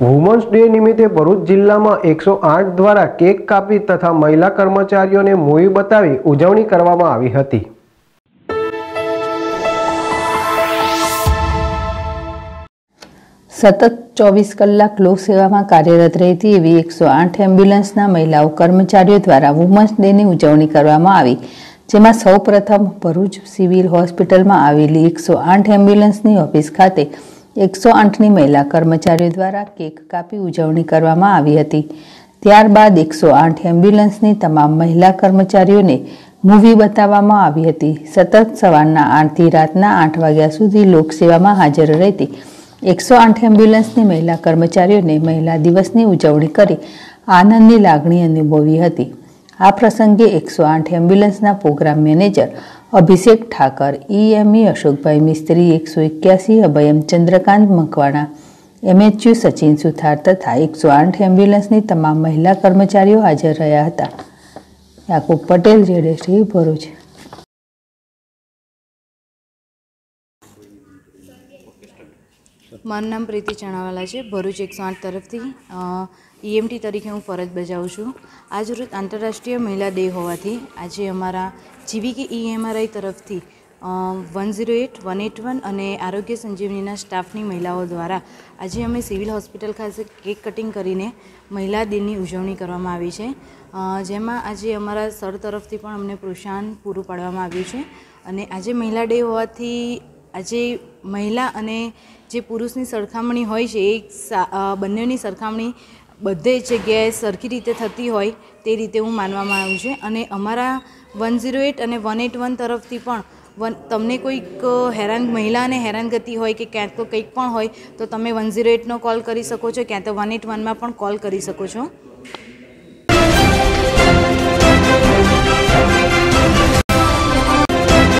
women's day નિમિત્તે ભરૂચ જિલ્લામાં એકસો આઠ દ્વારા કેક કાપી તથા મહિલા કર્મચારીઓને મૂવી બતાવી ઉજવણી કરવામાં આવી હતી સતત ચોવીસ કલાક લોકસેવામાં કાર્યરત રહેતી એવી એકસો આઠ એમ્બ્યુલન્સના મહિલાઓ કર્મચારીઓ દ્વારા વુમન્સ ડેની ઉજવણી કરવામાં આવી જેમાં સૌપ્રથમ ભરૂચ સિવિલ હોસ્પિટલમાં આવેલી એકસો આઠ એમ્બ્યુલન્સની ઓફિસ ખાતે એકસો આઠની મહિલા કર્મચારીઓ દ્વારા કેક કાપી ઉજવણી કરવામાં આવી હતી ત્યારબાદ એકસો આઠ એમ્બ્યુલન્સની તમામ મહિલા કર્મચારીઓને મૂવી બતાવવામાં આવી હતી સતત સવારના આઠથી રાતના આઠ વાગ્યા સુધી લોકસેવામાં હાજર રહેતી એકસો આઠ એમ્બ્યુલન્સની મહિલા કર્મચારીઓને મહિલા દિવસની ઉજવણી કરી આનંદની લાગણી અનુભવી હતી આ પ્રસંગે એકસો આઠ એમ્બ્યુલન્સના program manager Abhishek Thakar EME Ashokbhai Mistry એકસો એક્યાસી અભયમ ચંદ્રકાંત મકવાણા એમએચયુ સચિન સુથાર તથા એકસો આઠ એમ્બ્યુલન્સની તમામ મહિલા કર્મચારીઓ હાજર રહ્યા હતા યાકુબ પટેલ જેડેશ્રી ભરૂચ મારું નામ પ્રીતિ ચણાવાલા છે ભરૂચ એકસો આઠ તરફથી ઈએમટી e તરીકે હું ફરજ બજાવું છું આજ રોજ આંતરરાષ્ટ્રીય મહિલા ડે હોવાથી આજે અમારા જીવીકે ઈએમઆરઆઈ e તરફથી one zero eight one eight one અને આરોગ્ય સંજીવનીના સ્ટાફની મહિલાઓ દ્વારા આજે અમે સિવિલ હોસ્પિટલ ખાતે કેક કટિંગ કરીને મહિલા દિનની ઉજવણી કરવામાં આવી છે જેમાં આજે અમારા સર તરફથી પણ અમને પ્રોત્સાહન પૂરું પાડવામાં આવ્યું છે અને આજે મહિલા ડે હોવાથી આજે મહિલા અને જે પુરુષની સરખામણી હોય છે એ બંનેની સરખામણી બધે જગ્યાએ સરખી રીતે થતી હોય તે રીતે હું માનવામાં આવ્યું છે અને અમારા વન ઝીરો એટ અને વન એટ વન તરફથી પણ વન તમને કોઈક હેરાન મહિલાને હેરાનગતિ હોય કે ક્યાંક તો કંઈક પણ હોય તો તમે વન ઝીરો એટનો કોલ કરી શકો છો ક્યાં તો વન એટ વનમાં પણ કોલ કરી શકો છો